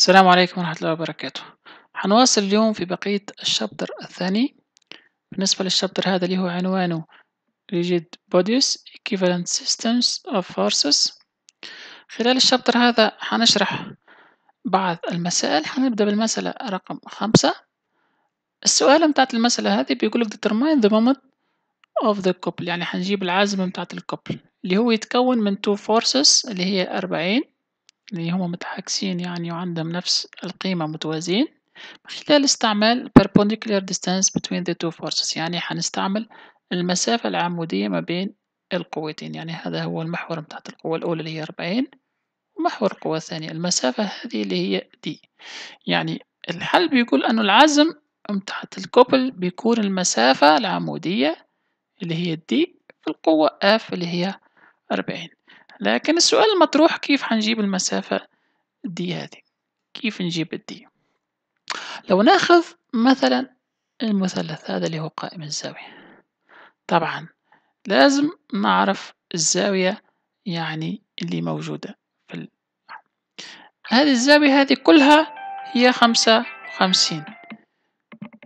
السلام عليكم ورحمة الله وبركاته هنواصل اليوم في بقية الشابتر الثاني بالنسبة للشابتر هذا اللي هو عنوانه Rigid Bodies Equivalent Systems of Forces خلال الشابتر هذا هنشرح بعض المسائل هنبدأ بالمسألة رقم خمسة السؤال بتاعت المسألة هذه بيقولك Determine the moment of the couple يعني هنجيب العزم بتاعت الكوبل اللي هو يتكون من two forces اللي هي أربعين اللي هما متعاكسين يعني وعندهم نفس القيمة متوازين من خلال استعمال perpendicular distance between the two forces يعني حنستعمل المسافة العمودية ما بين القوتين يعني هذا هو المحور متاع القوة الأولى اللي هي 40 ومحور القوة الثانية المسافة هذه اللي هي دي يعني الحل بيقول أنه العزم متاع الكوبل بيكون المسافة العمودية اللي هي دي في القوة اف اللي هي أربعين لكن السؤال المطروح كيف حنجيب المسافة دي هذه كيف نجيب الدي لو ناخذ مثلا المثلث هذا اللي هو قائم الزاوية طبعا لازم نعرف الزاوية يعني اللي موجودة في ال... هذه الزاوية هذه كلها هي خمسة وخمسين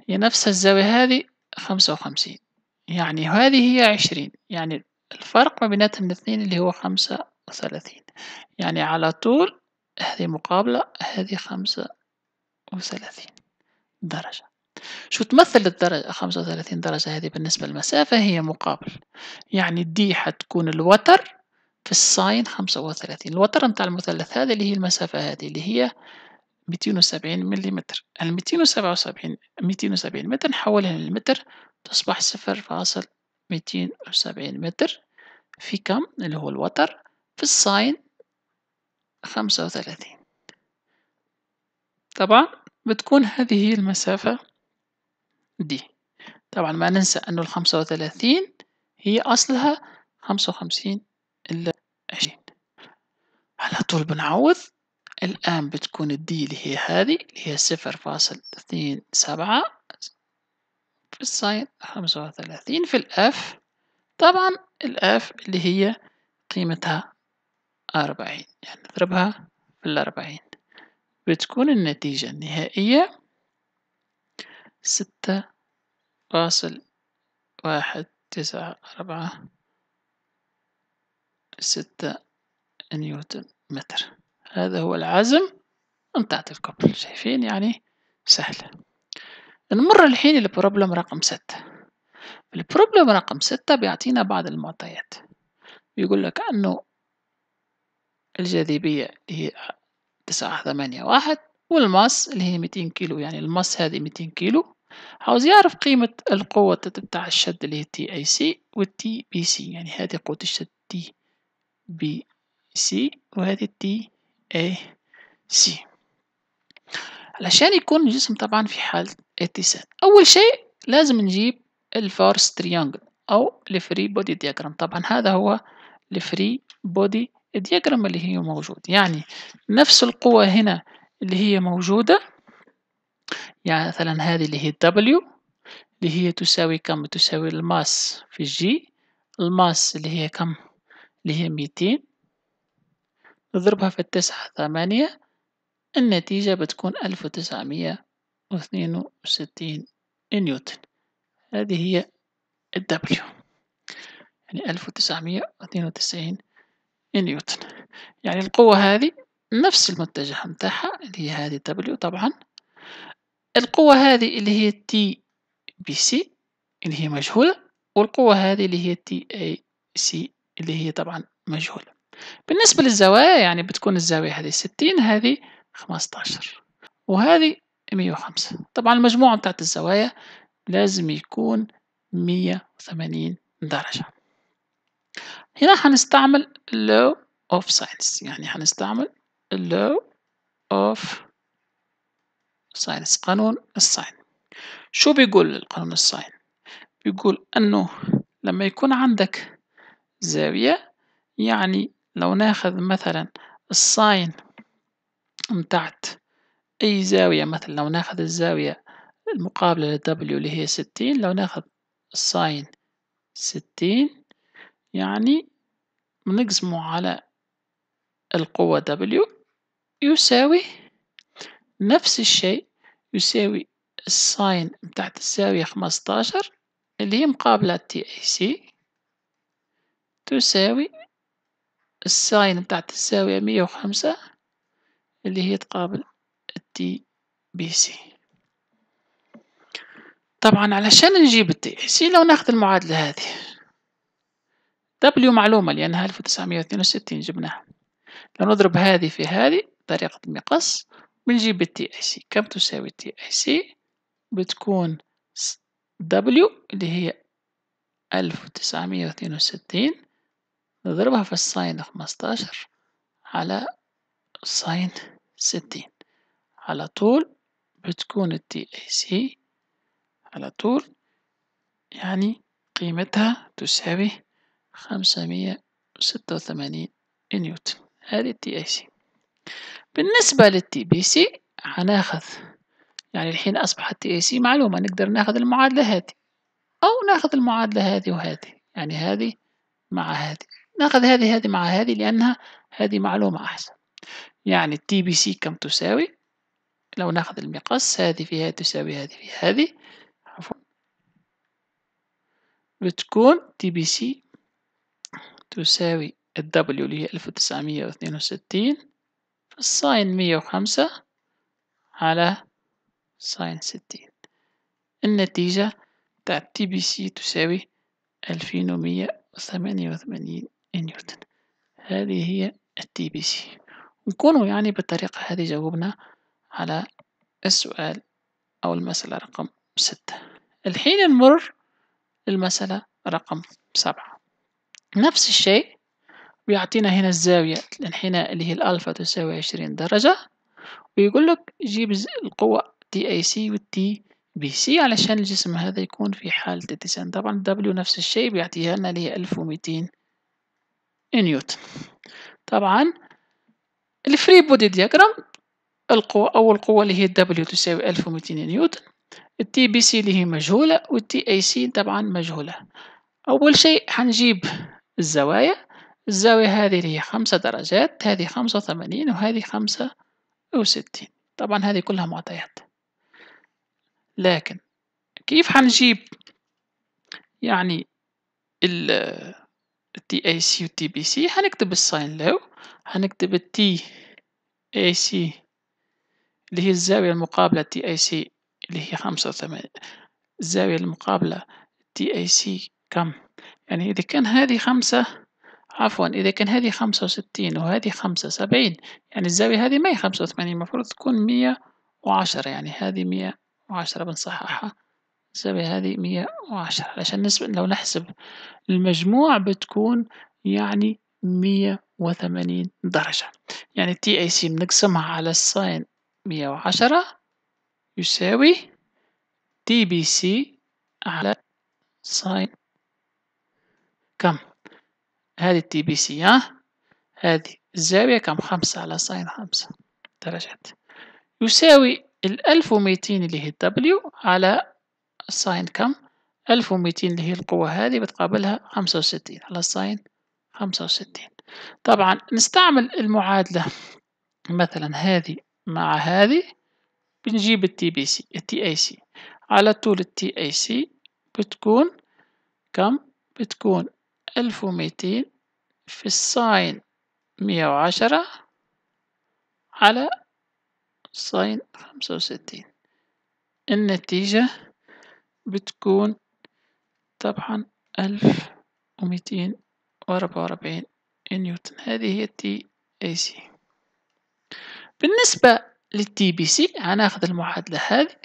هي نفس الزاوية هذه خمسة وخمسين يعني هذه هي عشرين يعني الفرق ما بيناتهم الاثنين اللي هو خمسة وثلاثين يعني على طول هذه مقابلة هذه خمسة وثلاثين درجة شو تمثل الدرجة خمسة وثلاثين درجة هذه بالنسبة للمسافة هي مقابل يعني دي حتكون الوتر في الساين خمسة وثلاثين الوتر متاع المثلث هذا اللي هي المسافة هذه اللي هي ميتين وسبعين مليمتر الميتين يعني وسبعة وسبعين ميتين وسبعين متر نحولها للمتر تصبح صفر فاصل ميتين وسبعين متر في كم اللي هو الوتر في الساين خمسة وثلاثين طبعا بتكون هذه هي المسافة دي طبعا ما ننسى أنه الخمسة وثلاثين هي أصلها خمسة وخمسين إلا عشرين على طول بنعوض الآن بتكون الدي اللي هي هذه اللي هي صفر فاصل اثنين سبعة في الساين خمسة وثلاثين في الأف طبعا الآف اللي هي قيمتها أربعين يعني نضربها في الأربعين بتكون النتيجة النهائية ستة فاصل واحد تسعة أربعة ستة نيوتن متر هذا هو العزم انت الكوبل شايفين يعني سهلة نمر الحين لبروبلم رقم ستة البروبلم رقم ستة بيعطينا بعض المعطيات بيقول لك أنه الجاذبية هي تسعة ثمانية واحد والماس اللي هي ميتين كيلو يعني الماس هذه ميتين كيلو عاوز يعرف قيمة القوة بتاع الشد اللي هي تي اي سي والتي بي سي يعني هذه قوة الشد تي بي سي وهذه تي اي سي علشان يكون الجسم طبعا في حالة اتساع أول شيء لازم نجيب الفارس تريانجل أو الفري بودي دياجرام طبعا هذا هو الفري بودي دياجرام اللي هي موجود يعني نفس القوة هنا اللي هي موجودة يعني مثلا هذه اللي هي W اللي هي تساوي كم تساوي الماس في جي الماس اللي هي كم اللي هي ميتين نضربها في التسعة ثمانية النتيجة بتكون ألف وتسعمية واثنين وستين نيوتن هذه هي ال W يعني ألف وتسعمية وتسعين نيوتن يعني القوة هذه نفس المتجه متاعها اللي هي هذه W طبعا القوة هذه اللي هي تي بي سي اللي هي مجهولة والقوة هذه اللي هي تي اي سي اللي هي طبعا مجهولة بالنسبة للزوايا يعني بتكون الزاوية هذه ستين هذه خمسة وهذه مية وخمسة طبعا المجموعة بتاعت الزوايا لازم يكون مية وثمانين درجة هنا حنستعمل law of science يعني حنستعمل law of science قانون الساين شو بيقول القانون الساين بيقول أنه لما يكون عندك زاوية يعني لو ناخذ مثلا الساين متاعت أي زاوية مثلا لو ناخذ الزاوية المقابلة لدبليو W اللي هي ستين لو ناخد ساين ستين يعني نقسمه على القوة W يساوي نفس الشيء يساوي الساين تحت الزاوية خمستاشر اللي هي مقابلة تي اي سي تساوي الساين تحت الزاوية مية وخمسة اللي هي تقابل تي بي سي طبعا علشان نجيب التي سي لو ناخد المعادلة هذه دبليو معلومة لأنها ألف وتسعمية واثنين وستين جبناها لو نضرب هذه في هذه بطريقة مقص بنجيب التي اي سي كم تساوي التي اي سي بتكون دبليو اللي هي ألف وتسعمية واثنين وستين نضربها في الساين خمستاشر على ساين ستين على طول بتكون التي اي سي على طول يعني قيمتها تساوي خمسمية وستة وثمانين نيوتن هذه التي اي سي بالنسبة للتي بي سي هناخذ يعني الحين أصبحت تي اي سي معلومة نقدر ناخذ المعادلة هذه أو ناخذ المعادلة هذه وهذه يعني هذه مع هذه ناخذ هذه هذه مع هذه لأنها هذه معلومة أحسن يعني التي بي سي كم تساوي لو ناخذ المقص هذه في هذه تساوي هذه في هذه بتكون تي بي سي تساوي ال اللي هي ألف وستين في الساين مية وخمسة على ساين ستين النتيجة تاع تي بي سي تساوي ألفين ومية وثمانية وثمانين نيوتن هذه هي التي بي سي نكونوا يعني بالطريقة هذه جاوبنا على السؤال أو المسألة رقم ستة الحين نمر للمسألة رقم سبعة نفس الشيء بيعطينا هنا الزاوية الانحناء اللي هي الألفا تساوي عشرين درجة ويقول لك جيب القوة تي اي سي والتي بي سي علشان الجسم هذا يكون في حالة اتسان طبعا دبليو نفس الشيء بيعطيها لنا اللي هي ألف وميتين نيوتن طبعا الفري بودي دياجرام القوة أول قوة اللي هي دبليو تساوي ألف وميتين نيوتن التي بي سي اللي هي مجهولة والتي اي سي طبعا مجهولة أول شيء حنجيب الزوايا الزاوية هذه اللي هي خمسة درجات هذه خمسة وثمانين وهذه خمسة وستين طبعا هذه كلها معطيات لكن كيف حنجيب يعني ال تي اي سي و تي بي سي هنكتب الساين لو هنكتب التي اي سي اللي هي الزاوية المقابلة تي اي سي اللي هي خمسة وثمانين الزاوية المقابلة دي اي سي كم يعني إذا كان هذه خمسة عفوا إذا كان هذه خمسة وستين وهذه خمسة سبعين يعني الزاوية هذه ما هي خمسة وثمانين المفروض تكون مية وعشرة يعني هذه مية وعشرة بنصححها الزاوية هذه مية وعشرة علشان نسبة لو نحسب المجموع بتكون يعني مية وثمانين درجة يعني تي اي سي بنقسمها على الساين مية وعشرة يساوي دي بي سي على ساين كم هذه الدي بي سي ها هذه الزاوية كم خمسة على ساين خمسة درجات يساوي ال وميتين اللي هي دبليو على ساين كم ألف وميتين اللي هي القوة هذه بتقابلها خمسة وستين على ساين خمسة وستين طبعا نستعمل المعادلة مثلا هذه مع هذه بنجيب التي بي سي التي اي سي على طول التي اي سي بتكون كم بتكون ألف وميتين في الساين مية وعشرة على ساين خمسة وستين النتيجة بتكون طبعا ألف وميتين وأربعة وأربعين نيوتن هذه هي التي اي سي بالنسبة للتي بي سي هناخد المعادلة هذه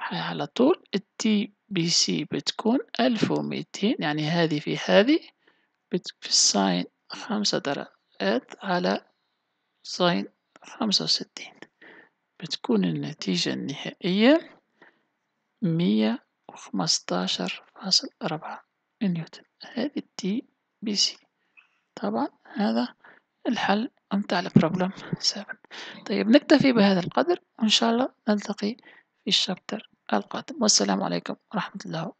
على طول التي بي سي بتكون ألف وميتين يعني هذه في هذه في الساين خمسة درجات على ساين خمسة وستين بتكون النتيجة النهائية مية وخمستاشر فاصل أربعة نيوتن هذه التي بي سي طبعا هذا الحل قمت على 7 طيب نكتفي بهذا القدر وإن شاء الله نلتقي في الشابتر القادم والسلام عليكم ورحمة الله